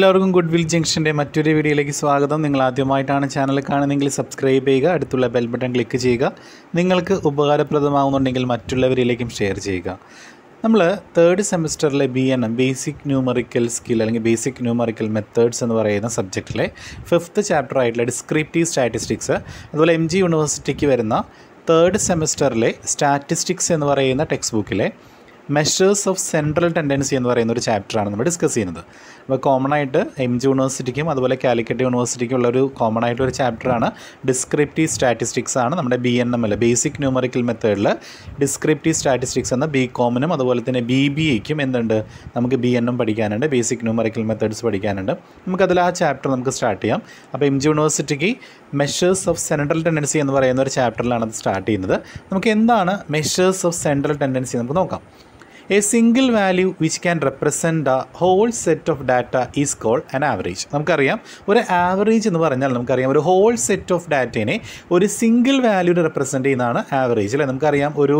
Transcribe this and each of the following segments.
എല്ലാവർക്കും good will ജംഗ്ഷൻ്റെ മറ്റൊരു വീഡിയോയിലേക്ക് സ്വാഗതം നിങ്ങൾ ആദ്യമായിട്ടാണ് ചാനൽ കാണുന്നതെങ്കിൽ സബ്സ്ക്രൈബ് ചെയ്യുക അടുത്തുള്ള ബെൽ ബട്ടൺ ക്ലിക്ക് ചെയ്യുക നിങ്ങൾക്ക് ഉപകാരപ്രദമാകുന്നുണ്ടെങ്കിൽ മറ്റുള്ളവരിലേക്കും ഷെയർ ചെയ്യുക നമ്മൾ തേർഡ് സെമിസ്റ്ററിലെ B N M basic numerical skill അല്ലെങ്കിൽ ബേസിക് ന്യൂമറിക്കൽ മെത്തേഡ്സ് എന്ന് പറയുന്ന സബ്ജക്റ്റിലെ ഫിഫ്ത്ത് ചാപ്റ്റർ ആയിട്ടുള്ള ഡിസ്ക്രിപ്റ്റീവ് സ്റ്റാറ്റിസ്റ്റിക്സ് അതുപോലെ എം ജി യൂണിവേഴ്സിറ്റിക്ക് വരുന്ന തേർഡ് സെമിസ്റ്ററിലെ സ്റ്റാറ്റിസ്റ്റിക്സ് എന്ന് പറയുന്ന ടെക്സ്റ്റ് ബുക്കിലെ മെഷേഴ്സ് ഓഫ് സെൻട്രൽ ടെൻഡൻസി എന്ന് പറയുന്ന ഒരു ചാപ്റ്ററാണ് നമ്മൾ ഡിസ്കസ് ചെയ്യുന്നത് അപ്പോൾ കോമൺ ആയിട്ട് എം ജി യൂണിവേഴ്സിറ്റിക്കും അതുപോലെ കാലിക്കറ്റ് യൂണിവേഴ്സിറ്റിക്കും ഉള്ള ഒരു കോമൺ ആയിട്ടുള്ള ഒരു ചാപ്റ്ററാണ് ഡിസ്ക്രിപ്റ്റീവ് സ്റ്റാറ്റിസ്റ്റിക്സ് ആണ് നമ്മുടെ B N M L basic numerical മെത്തേഡിൽ ഡിസ്ക്രിപ്റ്റീവ് സ്റ്റാറ്റിസ്റ്റിക്സ് എന്ന ബി കോമിനും അതുപോലെ തന്നെ ബി ബി എക്കും എന്തുണ്ട് നമുക്ക് ബി എൻ എം പഠിക്കാനുണ്ട് ബേസിക് ന്യൂമറിക്കൽ മെത്തേഡ്സ് പഠിക്കാനുണ്ട് നമുക്കതിൽ ആ ചാപ്റ്റർ നമുക്ക് സ്റ്റാർട്ട് ചെയ്യാം അപ്പോൾ എം ജി യൂണിവേഴ്സിറ്റിക്ക് മെഷേഴ്സ് ഓഫ് സെൻട്രൽ ടെൻഡൻസി എന്ന് പറയുന്ന ഒരു ചാപ്റ്ററിലാണ് അത് സ്റ്റാർട്ട് ചെയ്യുന്നത് നമുക്ക് എന്താണ് മെഷേഴ്സ് ഓഫ് സെൻട്രൽ ടെൻഡൻസി നമുക്ക് നോക്കാം a single value which can represent the whole set of data is call an average നമുക്കറിയാം ഒരു ആവറേജ് എന്ന് പറഞ്ഞാൽ നമുക്കറിയാം ഒരു ഹോൾ സെറ്റ് ഓഫ് ഡാറ്റേനെ ഒരു സിംഗിൾ വാല്യൂവിന് റെപ്രസെൻറ്റ് ചെയ്യുന്നതാണ് ആവറേജ് അല്ലേ നമുക്കറിയാം ഒരു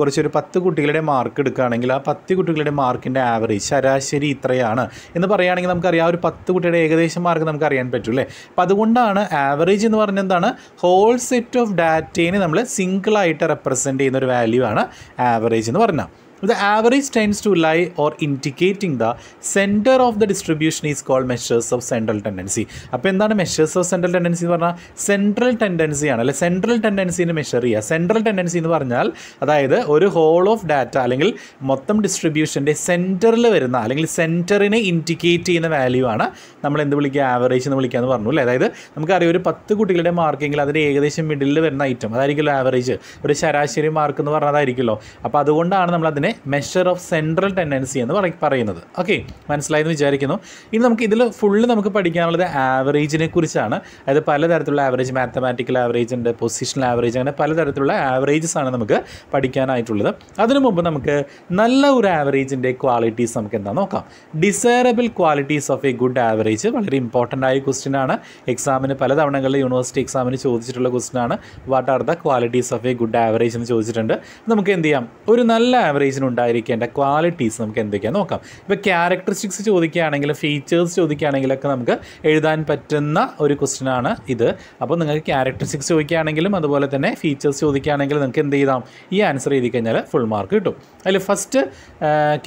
കുറച്ചൊരു പത്ത് കുട്ടികളുടെ മാർക്ക് എടുക്കുകയാണെങ്കിൽ ആ പത്ത് കുട്ടികളുടെ മാർക്കിൻ്റെ ആവറേജ് ശരാശരി ഇത്രയാണ് എന്ന് പറയുകയാണെങ്കിൽ നമുക്കറിയാം ആ ഒരു പത്ത് കുട്ടിയുടെ ഏകദേശം മാർക്ക് നമുക്ക് അറിയാൻ പറ്റും അല്ലേ അപ്പോൾ അതുകൊണ്ടാണ് ആവറേജ് എന്ന് പറഞ്ഞെന്താണ് ഹോൾ സെറ്റ് ഓഫ് ഡാറ്റേനെ നമ്മൾ സിംഗിളായിട്ട് റെപ്രസെൻറ്റ് ചെയ്യുന്ന ഒരു വാല്യൂ ആണ് ആവറേജ് എന്ന് പറഞ്ഞാൽ The average tends to lie or indicating the centre of the distribution is call measures of central tendency. അപ്പോൾ എന്താണ് മെഷേഴ്സ് ഓഫ് സെൻട്രൽ ടെൻഡൻസി എന്ന് പറഞ്ഞാൽ സെൻട്രൽ ടെൻഡൻസിയാണ് അല്ലെ സെൻട്രൽ ടെൻഡൻസിനെ മെഷർ ചെയ്യുക സെൻട്രൽ ടെൻഡൻസി എന്ന് പറഞ്ഞാൽ അതായത് ഒരു ഹോൾ ഓഫ് ഡാറ്റ അല്ലെങ്കിൽ മൊത്തം ഡിസ്ട്രിബ്യൂഷൻ്റെ സെൻറ്ററിൽ വരുന്ന അല്ലെങ്കിൽ സെൻറ്ററിനെ ഇൻഡിക്കേറ്റ് ചെയ്യുന്ന വാല്യൂ ആണ് നമ്മൾ എന്ത് വിളിക്കുക ആവറേജ് എന്ന് വിളിക്കുക എന്ന് പറഞ്ഞു അല്ലേ അതായത് നമുക്കറിയാം ഒരു പത്ത് കുട്ടികളുടെ മാർക്കെങ്കിൽ അതിൻ്റെ ഏകദേശം മിഡിലിൽ വരുന്ന ഐറ്റം അതായിരിക്കുമല്ലോ ആവറേജ് ഒരു ശരാശരി മാർക്ക് എന്ന് പറഞ്ഞതായിരിക്കുമല്ലോ അപ്പോൾ അതുകൊണ്ടാണ് നമ്മൾ അതിനെ മെഷർ ഓഫ് സെൻട്രൽ ടെൻഡൻസി എന്ന് പറ പറയുന്നത് ഓക്കെ മനസ്സിലായെന്ന് വിചാരിക്കുന്നു ഇനി നമുക്ക് ഇതിൽ ഫുള്ള് നമുക്ക് പഠിക്കാനുള്ളത് ആവറേജിനെ കുറിച്ചാണ് അതായത് പലതരത്തിലുള്ള ആവറേജ് മാത്തമാറ്റിക്കൽ ആവറേജ് ഉണ്ട് പൊസിഷണൽ ആവറേജ് അങ്ങനെ പലതരത്തിലുള്ള ആവറേജസ് ആണ് നമുക്ക് പഠിക്കാനായിട്ടുള്ളത് അതിനു മുമ്പ് നമുക്ക് നല്ല ഒരു ആവറേജിൻ്റെ ക്വാളിറ്റീസ് നമുക്ക് എന്താ നോക്കാം desirable qualities of a good average വളരെ ഇമ്പോർട്ടൻ്റ് ആയ ക്വസ്റ്റ്യൻ ആണ് എക്സാമിന് പലതവണകളിൽ യൂണിവേഴ്സിറ്റി എക്സാമിന് ചോദിച്ചിട്ടുള്ള ക്വസ്റ്റ്യൻ ആണ് what are the qualities of a good average എന്ന് ചോദിച്ചിട്ടുണ്ട് നമുക്ക് എന്ത് ചെയ്യാം ഒരു നല്ല ആവറേജിന് ഉണ്ടായിരിക്കേണ്ട ക്വാളിറ്റീസ് നമുക്ക് എന്തൊക്കെയാണ് നോക്കാം ഇപ്പോൾ ക്യാരക്ടറിസ്റ്റിക്സ് ചോദിക്കുകയാണെങ്കിൽ ഫീച്ചേഴ്സ് ചോദിക്കുകയാണെങ്കിലൊക്കെ നമുക്ക് എഴുതാൻ പറ്റുന്ന ഒരു ആണ് ഇത് അപ്പോൾ നിങ്ങൾക്ക് ക്യാരക്ടറിസ്റ്റിക്സ് ചോദിക്കുകയാണെങ്കിലും അതുപോലെ തന്നെ ഫീച്ചേഴ്സ് ചോദിക്കുകയാണെങ്കിലും നിങ്ങൾക്ക് എന്ത് ചെയ്താം ഈ ആൻസർ എഴുതി കഴിഞ്ഞാൽ ഫുൾ മാർക്ക് കിട്ടും അതിൽ ഫസ്റ്റ്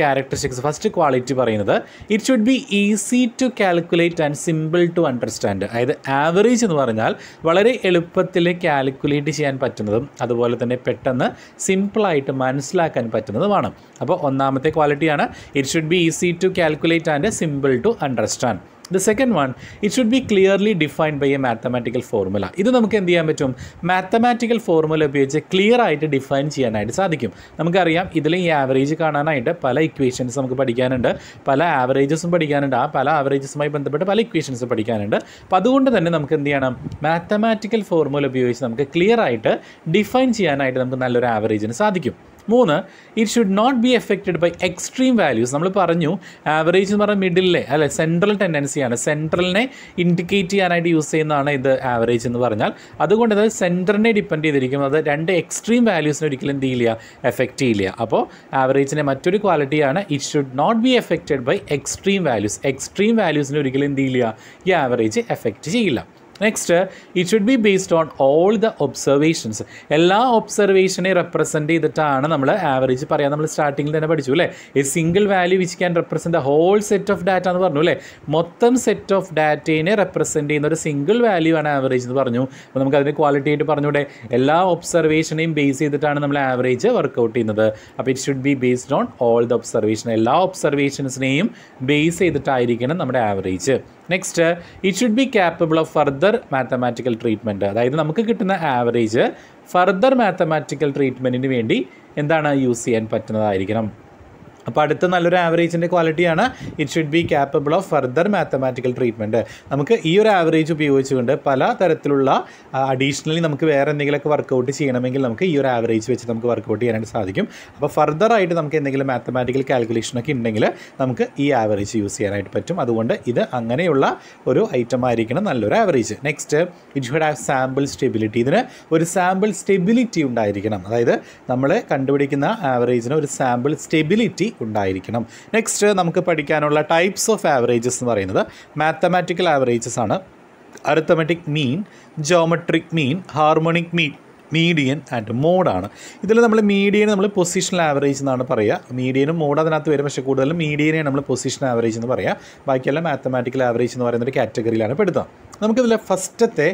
ക്യാരക്ടറിസ്റ്റിക്സ് ഫസ്റ്റ് ക്വാളിറ്റി പറയുന്നത് it should be easy to calculate and simple to understand അതായത് ആവറേജ് എന്ന് പറഞ്ഞാൽ വളരെ എളുപ്പത്തിൽ കാൽക്കുലേറ്റ് ചെയ്യാൻ പറ്റുന്നതും അതുപോലെ തന്നെ പെട്ടെന്ന് സിമ്പിളായിട്ട് മനസ്സിലാക്കാൻ പറ്റുന്നതുമാണ് ആണ് അപ്പോൾ ഒന്നാമത്തെ ക്വാളിറ്റിയാണ് it should be easy to calculate and simple to understand the second one it should be clearly defined by a mathematical formula ഇത് നമുക്ക് എന്ത് ചെയ്യാൻ പറ്റും മാത്തമാറ്റിക്കൽ ഫോർമുല ഉപയോഗിച്ച് ക്ലിയർ ആയിട്ട് ഡിഫൈൻ ചെയ്യാനായിട്ട് സാധിക്കും നമുക്കറിയാം ഇതിൽ ഈ ആവറേജ് കാണാനായിട്ട് പല ഇക്വേഷൻസ് നമുക്ക് പഠിക്കാനുണ്ട് പല ആവറേജസും പഠിക്കാനുണ്ട് ആ പല ആവറേജസുമായി ബന്ധപ്പെട്ട് പല ഇക്വേഷൻസ് പഠിക്കാനുണ്ട് അപ്പോൾ അതുകൊണ്ട് തന്നെ നമുക്ക് എന്ത് ചെയ്യണം മാത്തമാറ്റിക്കൽ ഫോർമുല ഉപയോഗിച്ച് നമുക്ക് ക്ലിയർ ആയിട്ട് ഡിഫൈൻ ചെയ്യാനായിട്ട് നമുക്ക് നല്ലൊരു ആവറേജിന് സാധിക്കും മൂന്ന് it should not be affected by extreme values നമ്മൾ പറഞ്ഞു ആവറേജ് എന്ന് പറഞ്ഞാൽ മിഡിലെ അല്ലെ സെൻട്രൽ ടെൻഡൻസിയാണ് സെൻട്രലിനെ ഇൻഡിക്കേറ്റ് ചെയ്യാനായിട്ട് യൂസ് ചെയ്യുന്നതാണ് ഇത് ആവറേജ് എന്ന് പറഞ്ഞാൽ അതുകൊണ്ട് ഇത് സെൻറ്ററിനെ ഡിപ്പെൻഡ് ചെയ്തിരിക്കും അത് രണ്ട് എക്സ്ട്രീം വാല്യൂസിനെ ഒരിക്കലും എന്ത് ചെയ്യില്ല എഫക്റ്റ് ചെയ്യില്ല അപ്പോൾ ആവറേജിൻ്റെ മറ്റൊരു ക്വാളിറ്റിയാണ് it should not be affected by extreme values extreme വാല്യൂസിനെ ഒരിക്കലും എന്ത് ചെയ്യില്ല ഈ ആവറേജ് എഫക്റ്റ് ചെയ്യില്ല next it should be based on all the observations എല്ലാ ഒബ്സർവേഷനെ റെപ്രസെൻറ്റ് ചെയ്തിട്ടാണ് നമ്മൾ ആവറേജ് പറയാം നമ്മൾ സ്റ്റാർട്ടിങ്ങിൽ തന്നെ പഠിച്ചു അല്ലേ a single value which can represent the whole set of data എന്ന് പറഞ്ഞു അല്ലേ മൊത്തം സെറ്റ് ഓഫ് ഡാറ്റേനെ റെപ്രസെൻറ്റ് ചെയ്യുന്ന ഒരു സിംഗിൾ വാല്യൂ ആണ് ആവറേജ് എന്ന് പറഞ്ഞു അപ്പോൾ നമുക്ക് അതിൻ്റെ ക്വാളിറ്റി ആയിട്ട് പറഞ്ഞൂടെ എല്ലാ ഒബ്സർവേഷനെയും ബേസ് ചെയ്തിട്ടാണ് നമ്മൾ ആവറേജ് വർക്കൗട്ട് ചെയ്യുന്നത് അപ്പോൾ it should be based on all the observation എല്ലാ ഒബ്സർവേഷൻസിനെയും ബേസ് ചെയ്തിട്ടായിരിക്കണം നമ്മുടെ average next it should be capable of further mathematical treatment അതായത് നമുക്ക് കിട്ടുന്ന ആവറേജ് ഫർദർ മാത്തമാറ്റിക്കൽ ട്രീറ്റ്മെൻറ്റിന് വേണ്ടി എന്താണ് യൂസ് ചെയ്യാൻ പറ്റുന്നതായിരിക്കണം അപ്പോൾ അടുത്ത നല്ലൊരു ആവറേജിൻ്റെ ക്വാളിറ്റിയാണ് it should be capable of further mathematical treatment നമുക്ക് ഈ ഒരു ആവറേജ് ഉപയോഗിച്ചുകൊണ്ട് പല തരത്തിലുള്ള അഡീഷണലി നമുക്ക് വേറെ എന്തെങ്കിലുമൊക്കെ വർക്കൗട്ട് ചെയ്യണമെങ്കിൽ നമുക്ക് ഈ ഒരു ആവറേജ് വെച്ച് നമുക്ക് വർക്കൗട്ട് ചെയ്യാനായിട്ട് സാധിക്കും അപ്പോൾ ഫർദറായിട്ട് നമുക്ക് എന്തെങ്കിലും മാത്തമാറ്റിക്കൽ കാൽക്കുലേഷനൊക്കെ ഉണ്ടെങ്കിൽ നമുക്ക് ഈ ആവറേജ് യൂസ് ചെയ്യാനായിട്ട് പറ്റും അതുകൊണ്ട് ഇത് അങ്ങനെയുള്ള ഒരു ഐറ്റം ആയിരിക്കണം നല്ലൊരു average next it should have sample stability ഇതിന് ഒരു സാമ്പിൾ സ്റ്റെബിലിറ്റി ഉണ്ടായിരിക്കണം അതായത് നമ്മൾ കണ്ടുപിടിക്കുന്ന ആവറേജിന് ഒരു സാമ്പിൾ സ്റ്റെബിലിറ്റി ഉണ്ടായിരിക്കണം നെക്സ്റ്റ് നമുക്ക് പഠിക്കാനുള്ള ടൈപ്സ് ഓഫ് ആവറേജസ് എന്ന് പറയുന്നത് മാത്തമാറ്റിക്കൽ ആവറേജസ് ആണ് arithmetic mean geometric mean harmonic mean median and മോഡാണ് ഇതിൽ നമ്മൾ മീഡിയൻ നമ്മൾ പൊസിഷണൽ ആവറേജ് എന്നാണ് പറയുക മീഡിയനും മോഡ് അതിനകത്ത് വരും പക്ഷേ കൂടുതലും മീഡിയനെ നമ്മൾ പൊസിഷൻ ആവറേജ് എന്ന് പറയുക ബാക്കിയെല്ലാം മാത്തമാറ്റിക്കൽ ആവറേജ് എന്ന് പറയുന്ന ഒരു കാറ്റഗറിയിലാണ് പെടുത്തുക നമുക്കിതിൽ ഫസ്റ്റത്തെ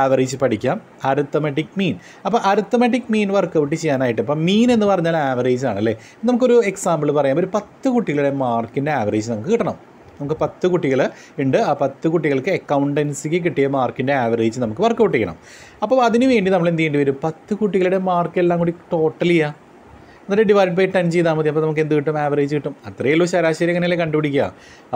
ആവറേജ് പഠിക്കാം അരിത്തമെറ്റിക് മീൻ അപ്പോൾ അരിത്തമെറ്റിക് മീൻ വർക്കൗട്ട് ചെയ്യാനായിട്ട് ഇപ്പം മീൻ എന്ന് പറഞ്ഞാൽ ആവറേജ് ആണ് അല്ലേ നമുക്കൊരു എക്സാമ്പിൾ പറയാം ഒരു പത്ത് കുട്ടികളുടെ മാർക്കിൻ്റെ ആവറേജ് നമുക്ക് കിട്ടണം നമുക്ക് പത്ത് കുട്ടികൾ ഉണ്ട് ആ പത്ത് കുട്ടികൾക്ക് അക്കൗണ്ടൻസിക്ക് കിട്ടിയ മാർക്കിൻ്റെ ആവറേജ് നമുക്ക് വർക്കൗട്ട് ചെയ്യണം അപ്പോൾ അതിനുവേണ്ടി നമ്മൾ എന്ത് ചെയ്യേണ്ടി വരും പത്ത് കുട്ടികളുടെ മാർക്ക് എല്ലാം കൂടി ടോട്ടൽ ചെയ്യാം എന്നിട്ട് ഡിവൈഡ് ബൈ ടെൻ ചെയ്താൽ മതി അപ്പോൾ നമുക്ക് എന്ത് കിട്ടും ആവറേജ് കിട്ടും അത്രയേ ഉള്ളൂ ശരാശരി എങ്ങനെയല്ലേ കണ്ടുപിടിക്കുക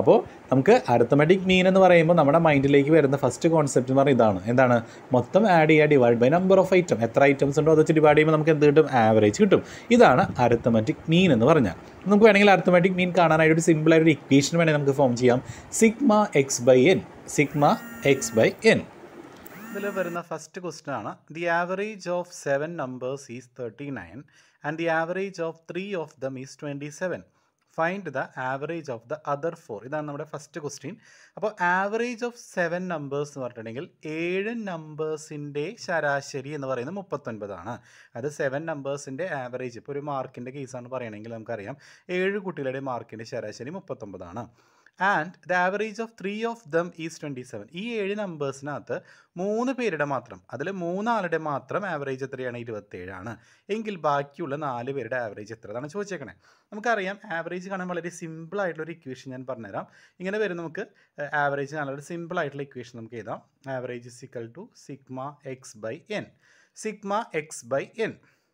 അപ്പോൾ നമുക്ക് അരത്തമാറ്റിക് മീൻ എന്ന് പറയുമ്പോൾ നമ്മുടെ മൈൻഡിലേക്ക് വരുന്ന ഫസ്റ്റ് കോൺസെപ്റ്റ് എന്ന് പറയുന്നത് ഇതാണ് എന്താണ് മൊത്തം ആഡ് ചെയ്യുക divide by number of item എത്ര ഐറ്റംസ് ഉണ്ടോ അത് വെച്ച് ഡിവൈഡ് ചെയ്യുമ്പോൾ നമുക്ക് എന്ത് കിട്ടും ആവറേജ് കിട്ടും ഇതാണ് അരത്തമാറ്റിക് മീൻ എന്ന് പറഞ്ഞാൽ നമുക്ക് വേണമെങ്കിൽ അരത്തമാറ്റിക് മീൻ കാണാനായിട്ട് ഒരു സിമ്പിളായിട്ട് ഒരു ഇക്വേഷൻ വേണമെങ്കിൽ നമുക്ക് ഫോം ചെയ്യാം sigma X by N sigma X by N ഇതിൽ വരുന്ന ഫസ്റ്റ് ക്വസ്റ്റൻ ആണ് the average of seven numbers is thirty nine and the average of three of them is twenty seven find the average of the other four ഇതാണ് നമ്മുടെ first question അപ്പോൾ average of seven numbers എന്ന് പറഞ്ഞിട്ടുണ്ടെങ്കിൽ ഏഴ് നമ്പേഴ്സിൻ്റെ ശരാശരി എന്ന് പറയുന്നത് മുപ്പത്തൊൻപതാണ് അത് സെവൻ നമ്പേഴ്സിൻ്റെ ആവറേജ് ഇപ്പോൾ ഒരു മാർക്കിൻ്റെ കേസാണ് പറയണമെങ്കിൽ നമുക്കറിയാം ഏഴ് കുട്ടികളുടെ മാർക്കിൻ്റെ ശരാശരി മുപ്പത്തൊമ്പതാണ് and the average of three of them is twenty seven ഈ ഏഴ് നമ്പേഴ്സിനകത്ത് മൂന്ന് പേരുടെ മാത്രം അതിൽ മൂന്നാളുടെ മാത്രം ആവറേജ് എത്രയാണ് ഇരുപത്തേഴാണ് എങ്കിൽ ബാക്കിയുള്ള നാല് പേരുടെ ആവറേജ് എത്ര എന്നാണ് ചോദിച്ചേക്കണേ നമുക്കറിയാം ആവറേജ് കാണാൻ വളരെ സിമ്പിൾ ആയിട്ടുള്ള ഒരു ഇക്വേഷൻ ഞാൻ പറഞ്ഞുതരാം ഇങ്ങനെ വരും നമുക്ക് ആവറേജ് കാണാൻ ഒരു സിമ്പിൾ ആയിട്ടുള്ള ഇക്വേഷൻ നമുക്ക് എഴുതാം average is equal to sigma X by N sigma X by N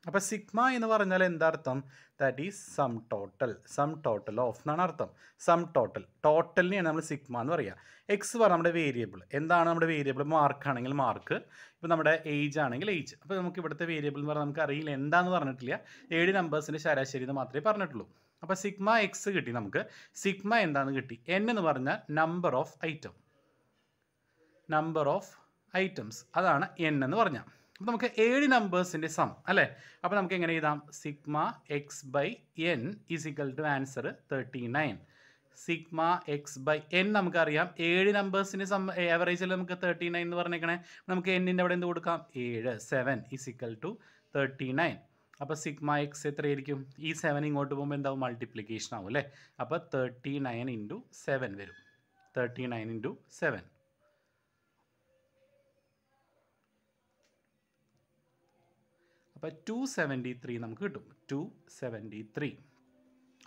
അപ്പോൾ സിഗ്മ എന്ന് പറഞ്ഞാൽ എന്താർത്ഥം അർത്ഥം that is sum total sum total of എന്നാണ് അർത്ഥം സം ടോട്ടൽ ടോട്ടലിനെയാണ് നമ്മൾ സിഗ്മ എന്ന് പറയുക എക്സ് പറഞ്ഞാൽ നമ്മുടെ വേരിയബിൾ എന്താണ് നമ്മുടെ വേരിയബിൾ മാർക്ക് ആണെങ്കിൽ മാർക്ക് ഇപ്പം നമ്മുടെ ഏജ് ആണെങ്കിൽ ഏജ് അപ്പോൾ നമുക്ക് ഇവിടുത്തെ വേരിയബിൾ എന്ന് പറഞ്ഞാൽ നമുക്ക് അറിയില്ല എന്താണെന്ന് പറഞ്ഞിട്ടില്ല ഏഴ് നമ്പേഴ്സിൻ്റെ ശരാശരി എന്ന് മാത്രമേ പറഞ്ഞിട്ടുള്ളൂ അപ്പോൾ സിഗ്മ എക്സ് കിട്ടി നമുക്ക് സിഗ്മ എന്താണെന്ന് കിട്ടി എൻ എന്ന് പറഞ്ഞാൽ number of item number of items അതാണ് എൻ എന്ന് പറഞ്ഞാൽ അപ്പം നമുക്ക് ഏഴ് നമ്പേഴ്സിൻ്റെ സം അല്ലേ അപ്പോൾ നമുക്ക് എങ്ങനെ എഴുതാം sigma X by N is equal to answer thirty nine sigma X by N നമുക്കറിയാം ഏഴ് നമ്പേഴ്സിൻ്റെ സം ആവറേജിൽ നമുക്ക് തേർട്ടി നയൻ എന്ന് പറഞ്ഞേക്കണേ നമുക്ക് എന്നിൻ്റെ അവിടെ എന്ത് കൊടുക്കാം ഏഴ് seven is to thirty nine അപ്പോൾ സിഗ്മ എക്സ് എത്രയായിരിക്കും ഈ സെവൻ ഇങ്ങോട്ട് പോകുമ്പോൾ എന്താവും മൾട്ടിപ്ലിക്കേഷൻ ആവും അല്ലേ അപ്പോൾ തേർട്ടി നയൻ ഇൻറ്റു സെവൻ വരും തേർട്ടി നയൻ ഇൻറ്റു സെവൻ അപ്പോൾ ടു സെവൻറ്റി ത്രീ നമുക്ക് കിട്ടും ടു സെവൻറ്റി ത്രീ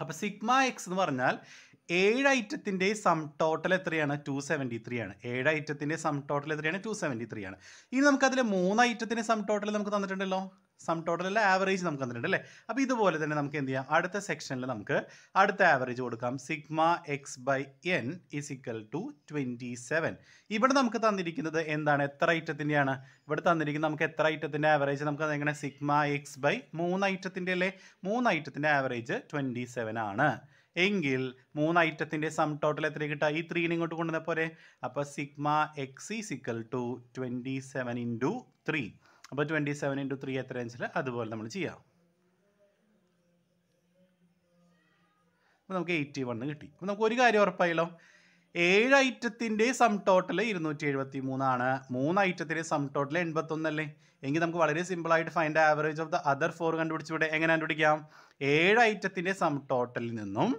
അപ്പോൾ സിഗ്മ എക്സ് എന്ന് പറഞ്ഞാൽ ഏഴ് ഐറ്റത്തിൻ്റെ സം ടോട്ടൽ എത്രയാണ് ടു സെവൻറ്റി ത്രീ ആണ് ഏഴ് ഐറ്റത്തിൻ്റെ സം ടോട്ടൽ എത്രയാണ് ടു സെവൻറ്റി ത്രീ ആണ് ഇനി നമുക്കതിൽ മൂന്ന് ഐറ്റത്തിൻ്റെ സം ടോട്ടൽ നമുക്ക് തന്നിട്ടുണ്ടല്ലോ സം ടോട്ടൽ അല്ല ആവറേജ് നമുക്ക് തന്നിട്ടുണ്ട് അല്ലേ അപ്പോൾ ഇതുപോലെ തന്നെ നമുക്ക് എന്ത് ചെയ്യാം അടുത്ത സെക്ഷനിൽ നമുക്ക് അടുത്ത ആവറേജ് കൊടുക്കാം sigma X by N is to twenty seven ഇവിടെ നമുക്ക് തന്നിരിക്കുന്നത് എന്താണ് എത്ര ഐറ്റത്തിൻ്റെയാണ് ഇവിടെ തന്നിരിക്കുന്നത് നമുക്ക് എത്ര ഐറ്റത്തിൻ്റെ ആവറേജ് നമുക്ക് എങ്ങനെ സിഗ്മ എക്സ് ബൈ മൂന്ന് ഐറ്റത്തിൻ്റെ അല്ലേ മൂന്ന് ഐറ്റത്തിൻ്റെ ആവറേജ് ട്വൻറ്റി സെവൻ ആണ് എങ്കിൽ മൂന്ന് ഐറ്റത്തിൻ്റെ സം ടോട്ടൽ എത്ര കിട്ടുക ഈ ത്രീനെ ഇങ്ങോട്ട് കൊണ്ടുവന്ന പോരെ അപ്പോൾ sigma X is equal to twenty seven into three അപ്പോൾ ട്വൻറ്റി സെവൻ ഇൻറ്റു ത്രീ എത്ര ഇഞ്ചിൽ അതുപോലെ നമ്മൾ ചെയ്യാം അപ്പോൾ നമുക്ക് എയ്റ്റി വൺ കിട്ടി അപ്പോൾ നമുക്ക് ഒരു കാര്യം ഉറപ്പായല്ലോ ഏഴ് ഐറ്റത്തിൻ്റെ സം ടോട്ടൽ ഇരുന്നൂറ്റി എഴുപത്തി മൂന്നാണ് മൂന്ന് ഐറ്റത്തിൻ്റെ സം ടോട്ടൽ എൺപത്തൊന്നല്ലേ എങ്കിൽ നമുക്ക് വളരെ സിമ്പിളായിട്ട് find average of the other four കണ്ടുപിടിച്ചുവിടെ എങ്ങനെ കണ്ടുപിടിക്കാം ഏഴ് ഐറ്റത്തിൻ്റെ സം ടോട്ടലിൽ നിന്നും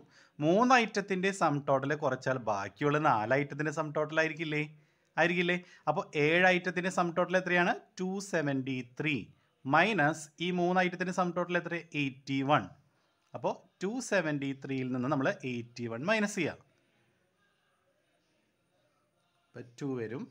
മൂന്ന് ഐറ്റത്തിൻ്റെ സം ടോട്ടൽ കുറച്ചാൽ ബാക്കിയുള്ള നാല് ഐറ്റത്തിൻ്റെ സം ടോട്ടൽ ആയിരിക്കില്ലേ ആയിരിക്കില്ലേ അപ്പോൾ ഏഴ് ഐറ്റത്തിൻ്റെ സം ടോട്ടൽ എത്രയാണ് ടു സെവൻറ്റി ത്രീ മൈനസ് ഈ മൂന്ന് ഐറ്റത്തിൻ്റെ സം ടോട്ടൽ എത്ര എയ്റ്റി വൺ അപ്പോൾ ടു സെവൻറ്റി ത്രീയിൽ നിന്ന് നമ്മൾ എയ്റ്റി വൺ മൈനസ് ചെയ്യാം അപ്പോൾ ടു വരും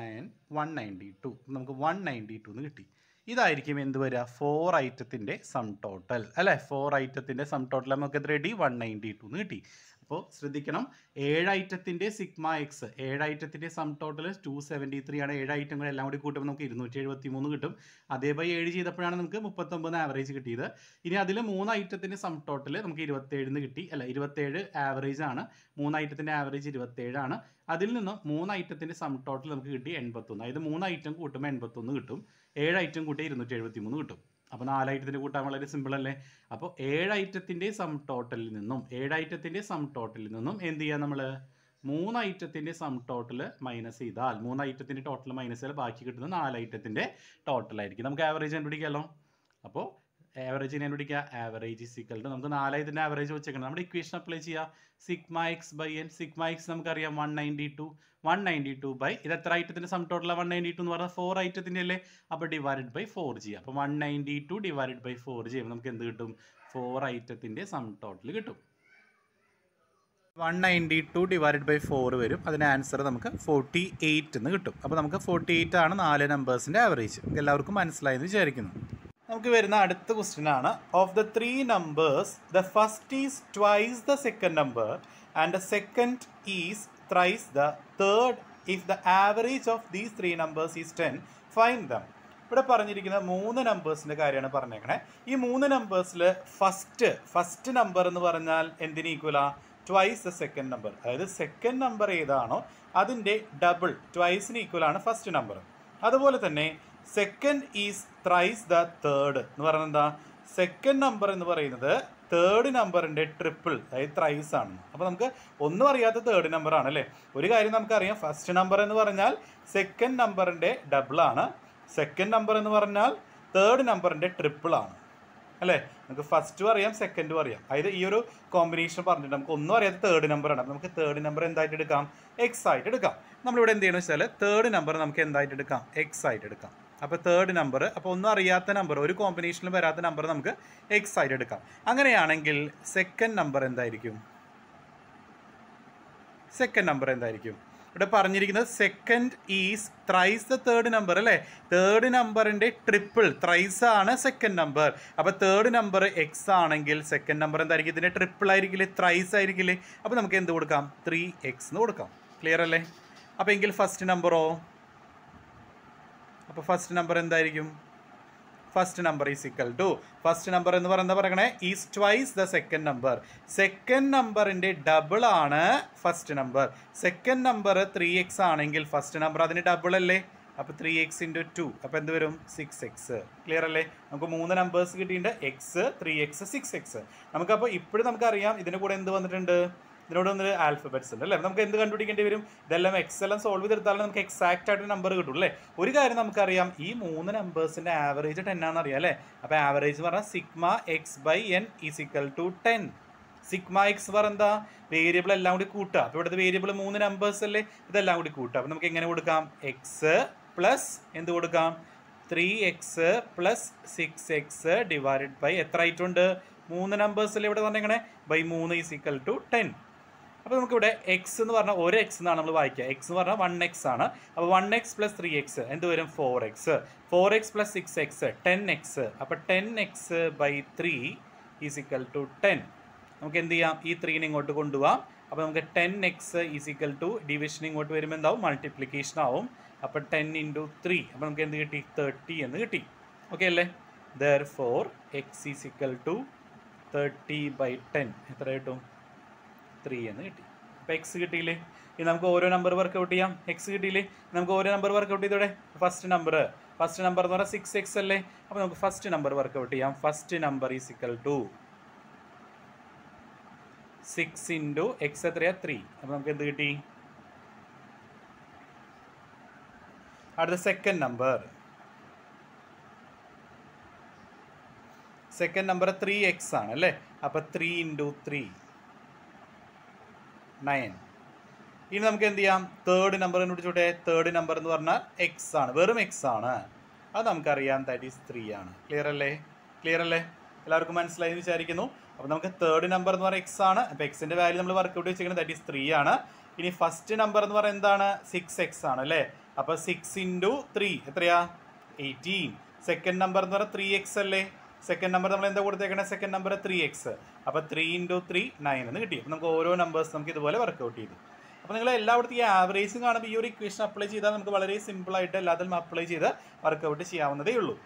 നയൻ വൺ നയൻറ്റി ടു നമുക്ക് വൺ നയൻറ്റി ടു എന്ന് കിട്ടി ഇതായിരിക്കും എന്ത് വരിക ഫോർ ഐറ്റത്തിൻ്റെ സം ടോട്ടൽ അല്ലേ ഫോർ ഐറ്റത്തിൻ്റെ സം ടോട്ടൽ നമുക്ക് എത്ര കിട്ടി വൺ നയൻറ്റി ടു എന്ന് കിട്ടി അപ്പോൾ ശ്രദ്ധിക്കണം ഏഴ് ഐറ്റത്തിൻ്റെ സിഗ്മ എക്സ് ഏഴ് ഐറ്റത്തിൻ്റെ sum total two seventy three ആണ് ഏഴ് ഐറ്റങ്ങൾ എല്ലാം കൂടി കൂട്ടുമ്പോൾ നമുക്ക് ഇരുന്നൂറ്റി എഴുപത്തി മൂന്ന് കിട്ടും അതേപോലെ ഏഴ് ചെയ്തപ്പോഴാണ് നമുക്ക് മുപ്പത്തൊമ്പത് ആവറേജ് കിട്ടിയത് ഇനി അതിൽ മൂന്ന് ഐറ്റത്തിൻ്റെ സം ടോട്ടൽ നമുക്ക് ഇരുപത്തേഴിന്ന് കിട്ടി അല്ല ഇരുപത്തേഴ് ആവറേജ് ആണ് മൂന്ന് ഐറ്റത്തിൻ്റെ ആവറേജ് ഇരുപത്തേഴാണ് അതിൽ നിന്ന് മൂന്ന് ഐറ്റത്തിൻ്റെ സം ടോട്ടൽ നമുക്ക് കിട്ടി എൺപത്തൊന്ന് അതായത് മൂന്ന് ഐറ്റം കൂട്ടുമ്പോൾ എൺപത്തൊന്ന് കിട്ടും ഏഴ് ഐറ്റം കൂട്ടി ഇരുന്നൂറ്റി എഴുപത്തി മൂന്ന് കിട്ടും അപ്പോൾ നാല് ഐറ്റത്തിൻ്റെ കൂട്ടാൻ വളരെ സിമ്പിൾ അല്ലേ അപ്പോൾ ഏഴ് ഐറ്റത്തിൻ്റെ സം ടോട്ടലിൽ നിന്നും ഏഴ് ഐറ്റത്തിൻ്റെ സം ടോട്ടലിൽ നിന്നും എന്ത് ചെയ്യുക നമ്മൾ മൂന്ന് ഐറ്റത്തിൻ്റെ സം ടോട്ടൽ മൈനസ് ചെയ്താൽ മൂന്ന് ഐറ്റത്തിൻ്റെ ടോട്ടൽ മൈനസ് ചെയ്താൽ ബാക്കി കിട്ടുന്ന നാല് ഐറ്റത്തിൻ്റെ ടോട്ടലായിരിക്കും നമുക്ക് ആവറേജ് കണ്ടുപിടിക്കാമല്ലോ അപ്പോൾ ആവറേജിനെ പിടിക്കുക ആവറേജ് സിക്കൽഡ് നമുക്ക് നാളെ ഇതിൻ്റെ ആവറേജ് വെച്ചേക്കണം നമ്മുടെ ഇക്വേഷൻ അപ്ലൈ ചെയ്യുക sigma X by N sigma X നമുക്കറിയാം one ninety two one ninety two by ഇത് എത്ര ഐറ്റത്തിൻ്റെ സം ടോട്ടലാണ് വൺ നയൻറ്റി ടു എന്ന് പറഞ്ഞാൽ ഫോർ ഐറ്റത്തിൻ്റെ അല്ലേ അപ്പോൾ ഡിവൈഡ് ബൈ ഫോർ ചെയ്യുക അപ്പോൾ one ninety two divide by four ചെയ്യുമ്പോൾ നമുക്ക് എന്ത് കിട്ടും ഫോർ ഐറ്റത്തിൻ്റെ സം ടോട്ടൽ കിട്ടും one ninety two divide by four വരും അതിൻ്റെ ആൻസർ നമുക്ക് ഫോർട്ടി എയ്റ്റ് എന്ന് കിട്ടും അപ്പോൾ നമുക്ക് ഫോർട്ടി എയ്റ്റ് ആണ് നാല് നമ്പേഴ്സിൻ്റെ ആവറേജ് എല്ലാവർക്കും മനസ്സിലായെന്ന് വിചാരിക്കുന്നു നമുക്ക് വരുന്ന അടുത്ത ക്വസ്റ്റ്യൻ ആണ് of the three numbers the first is twice the second number and the second is thrice the third if the average of these three numbers is ten find them ഇവിടെ പറഞ്ഞിരിക്കുന്ന മൂന്ന് നമ്പേഴ്സിൻ്റെ കാര്യമാണ് പറഞ്ഞേക്കണേ ഈ മൂന്ന് നമ്പേഴ്സിൽ ഫസ്റ്റ് ഫസ്റ്റ് നമ്പർ എന്ന് പറഞ്ഞാൽ എന്തിനു equal twice the second number അതായത് സെക്കൻഡ് നമ്പർ ഏതാണോ അതിൻ്റെ ഡബിൾ ട്വൈസിന് ഈക്വലാണ് ഫസ്റ്റ് നമ്പർ അതുപോലെ തന്നെ second is thrice the third എന്ന് പറയുന്നത് എന്താ സെക്കൻഡ് നമ്പർ എന്ന് പറയുന്നത് തേർഡ് നമ്പറിൻ്റെ ട്രിപ്പിൾ അതായത് ത്രൈസ് ആണ് അപ്പോൾ നമുക്ക് ഒന്നും അറിയാത്ത തേർഡ് നമ്പറാണ് അല്ലേ ഒരു കാര്യം നമുക്കറിയാം ഫസ്റ്റ് നമ്പർ എന്ന് പറഞ്ഞാൽ സെക്കൻഡ് നമ്പറിൻ്റെ ഡബിളാണ് സെക്കൻഡ് നമ്പർ എന്ന് പറഞ്ഞാൽ തേർഡ് നമ്പറിൻ്റെ ട്രിപ്പിളാണ് അല്ലേ നമുക്ക് ഫസ്റ്റും അറിയാം സെക്കൻഡും അറിയാം അതായത് ഈ ഒരു കോമ്പിനേഷൻ പറഞ്ഞിട്ട് നമുക്ക് ഒന്നും അറിയാത്ത തേർഡ് നമ്പറാണ് അപ്പോൾ നമുക്ക് തേർഡ് നമ്പർ എന്തായിട്ട് എടുക്കാം എക്സ് ആയിട്ട് എടുക്കാം നമ്മളിവിടെ എന്ത് ചെയ്യണമെന്ന് വെച്ചാൽ തേർഡ് നമ്പർ നമുക്ക് എന്തായിട്ട് എടുക്കാം എക്സ് ആയിട്ട് എടുക്കാം അപ്പോൾ തേർഡ് നമ്പർ അപ്പോൾ ഒന്നും അറിയാത്ത നമ്പർ ഒരു കോമ്പിനേഷനിലും വരാത്ത നമ്പർ നമുക്ക് എക്സ് ആയിട്ട് എടുക്കാം അങ്ങനെയാണെങ്കിൽ സെക്കൻഡ് നമ്പർ എന്തായിരിക്കും സെക്കൻഡ് നമ്പർ എന്തായിരിക്കും ഇവിടെ പറഞ്ഞിരിക്കുന്നത് second is thrice the third number അല്ലേ തേർഡ് നമ്പറിൻ്റെ ട്രിപ്പിൾ ത്രൈസ് ആണ് സെക്കൻഡ് നമ്പർ അപ്പോൾ തേർഡ് നമ്പർ എക്സ് ആണെങ്കിൽ സെക്കൻഡ് നമ്പർ എന്തായിരിക്കും ഇതിൻ്റെ ട്രിപ്പിൾ ആയിരിക്കില്ലേ ത്രൈസ് ആയിരിക്കില്ലേ അപ്പോൾ നമുക്ക് എന്ത് കൊടുക്കാം ത്രീ എക്സ് എന്ന് കൊടുക്കാം ക്ലിയർ അല്ലേ അപ്പോൾ എങ്കിൽ ഫസ്റ്റ് നമ്പറോ അപ്പോൾ ഫസ്റ്റ് നമ്പർ എന്തായിരിക്കും first number is equal to first number എന്ന് പറയുന്നത് പറയണേ is twice the second number second നമ്പറിൻ്റെ ഡബിൾ ആണ് first number second number three x ആണെങ്കിൽ ഫസ്റ്റ് നമ്പർ അതിന് ഡബിൾ അല്ലേ അപ്പോൾ ത്രീ എക്സ് ഇൻറ്റു ടു അപ്പോൾ എന്ത് വരും സിക്സ് എക്സ് ക്ലിയർ അല്ലേ നമുക്ക് മൂന്ന് നമ്പേഴ്സ് കിട്ടിയിട്ടുണ്ട് x three x six x നമുക്കപ്പോൾ ഇപ്പോഴും നമുക്കറിയാം ഇതിൻ്റെ കൂടെ എന്ത് വന്നിട്ടുണ്ട് ഇതിനോട് വന്നൊരു ആൽഫബറ്റ്സ് ഉണ്ട് അല്ലേ നമുക്ക് എന്ത് കണ്ടുപിടിക്കേണ്ടി വരും ഇതെല്ലാം എക്സെല്ലാം സോൾവ് ചെയ്തെടുത്താലും നമുക്ക് എക്സാക്റ്റ് ആയിട്ട് നമ്പർ കിട്ടും അല്ലേ ഒരു കാര്യം നമുക്കറിയാം ഈ മൂന്ന് നമ്പേഴ്സിൻ്റെ ആവറേജ് ടെൻ ആണെന്ന് അറിയാം അല്ലേ അപ്പോൾ ആവറേജ് പറഞ്ഞാൽ sigma X by n equal to ten sigma x പറ എന്താ വേരിയബിൾ എല്ലാം കൂടി കൂട്ടുക അപ്പോൾ ഇവിടുത്തെ വേരിയബിൾ മൂന്ന് നമ്പേഴ്സ് അല്ലേ ഇതെല്ലാം കൂടി കൂട്ടുക അപ്പോൾ നമുക്ക് എങ്ങനെ കൊടുക്കാം എക്സ് പ്ലസ് എന്ത് കൊടുക്കാം three x plus six x divided by എത്ര ആയിട്ടുണ്ട് മൂന്ന് നമ്പേഴ്സ് അല്ലേ ഇവിടെ പറഞ്ഞിങ്ങനെ ബൈ മൂന്ന് ഈസ് ഈക്വൽ ടു ടെൻ അപ്പോൾ നമുക്കിവിടെ എക്സ് എന്ന് പറഞ്ഞാൽ ഒരു എക്സ് എന്നാണ് നമ്മൾ വായിക്കുക എക്സ് എന്ന് പറഞ്ഞാൽ വൺ എക്സ് ആണ് അപ്പോൾ one x plus three x എന്ത് വരും four x four x plus six x ten x അപ്പോൾ ten x by three is equal to ten നമുക്ക് എന്ത് ചെയ്യാം ഈ ത്രീനെ ഇങ്ങോട്ട് കൊണ്ടുപോകാം അപ്പോൾ നമുക്ക് ten x is equal to division ഇങ്ങോട്ട് വരുമ്പോൾ എന്താവും മൾട്ടിപ്ലിക്കേഷൻ ആവും അപ്പോൾ ടെൻ ഇൻറ്റു ത്രീ അപ്പോൾ നമുക്ക് എന്ത് കിട്ടി തേർട്ടി എന്ന് കിട്ടി ഓക്കെ അല്ലേ there four x is equal to thirty by ten എത്ര കിട്ടും ത്രീ എന്ന് കിട്ടി അപ്പോൾ എക്സ് കിട്ടിയില്ലേ ഇനി നമുക്ക് ഓരോ നമ്പർ വർക്കൗട്ട് ചെയ്യാം എക്സ് കിട്ടിയില്ലേ നമുക്ക് ഓരോ നമ്പർ വർക്കൗട്ട് ചെയ്തോടെ ഫസ്റ്റ് നമ്പർ ഫസ്റ്റ് നമ്പർ എന്ന് പറഞ്ഞാൽ സിക്സ് എക്സ് അല്ലേ അപ്പോൾ നമുക്ക് ഫസ്റ്റ് നമ്പർ വർക്കൗട്ട് ചെയ്യാം first number is equal to six into x എത്രയാണ് ത്രീ അപ്പോൾ നമുക്ക് എന്ത് കിട്ടി അടുത്ത second number second number three x ആണ് അല്ലേ അപ്പോൾ ത്രീ ഇൻറ്റു ത്രീ നയൻ ഇനി നമുക്ക് എന്ത് ചെയ്യാം തേർഡ് നമ്പർ കണ്ടുപിടിച്ചോട്ടെ തേർഡ് നമ്പർ എന്ന് പറഞ്ഞാൽ എക്സ് ആണ് വെറും എക്സ് ആണ് അത് നമുക്കറിയാം ദാറ്റ് ഈസ് ത്രീ ആണ് ക്ലിയർ അല്ലേ ക്ലിയർ അല്ലേ എല്ലാവർക്കും മനസ്സിലായി വിചാരിക്കുന്നു അപ്പോൾ നമുക്ക് തേർഡ് നമ്പർ എന്ന് പറയുന്നത് എക്സ് ആണ് അപ്പോൾ എക്സിൻ്റെ വാല്യൂ നമ്മൾ വർക്കൗട്ട് വെച്ചിരിക്കുന്നത് ദാറ്റ് ഈസ് ത്രീ ആണ് ഇനി ഫസ്റ്റ് നമ്പർ എന്ന് പറയുന്നത് എന്താണ് സിക്സ് എക്സ് ആണ് അല്ലേ അപ്പോൾ സിക്സ് ഇൻറ്റു ത്രീ എത്രയാ എയ്റ്റീൻ സെക്കൻഡ് നമ്പർ എന്ന് പറയുന്നത് ത്രീ എക്സ് അല്ലേ സെക്കൻഡ് നമ്പർ നമ്മൾ എന്താ കൊടുത്തേക്കണേ സെക്കൻഡ് നമ്പർ ത്രീ എക്സ് അപ്പോൾ ത്രീ ഇൻറ്റു ത്രീ നയൻ എന്ന് കിട്ടി അപ്പോൾ നമുക്ക് ഓരോ നമ്പേഴ്സ് നമുക്ക് ഇതുപോലെ വർക്കൗട്ട് ചെയ്തു അപ്പോൾ നിങ്ങൾ എല്ലായിടത്തും ഈ ആവറേജും കാണുമ്പോൾ ഈ ഒരു ഇക്വേഷൻ അപ്ലൈ ചെയ്താൽ നമുക്ക് വളരെ സിമ്പിളായിട്ട് എല്ലാത്തിലും അപ്ലൈ ചെയ്ത് വർക്കൗട്ട് ചെയ്യാവുന്നതേ ഉള്ളൂ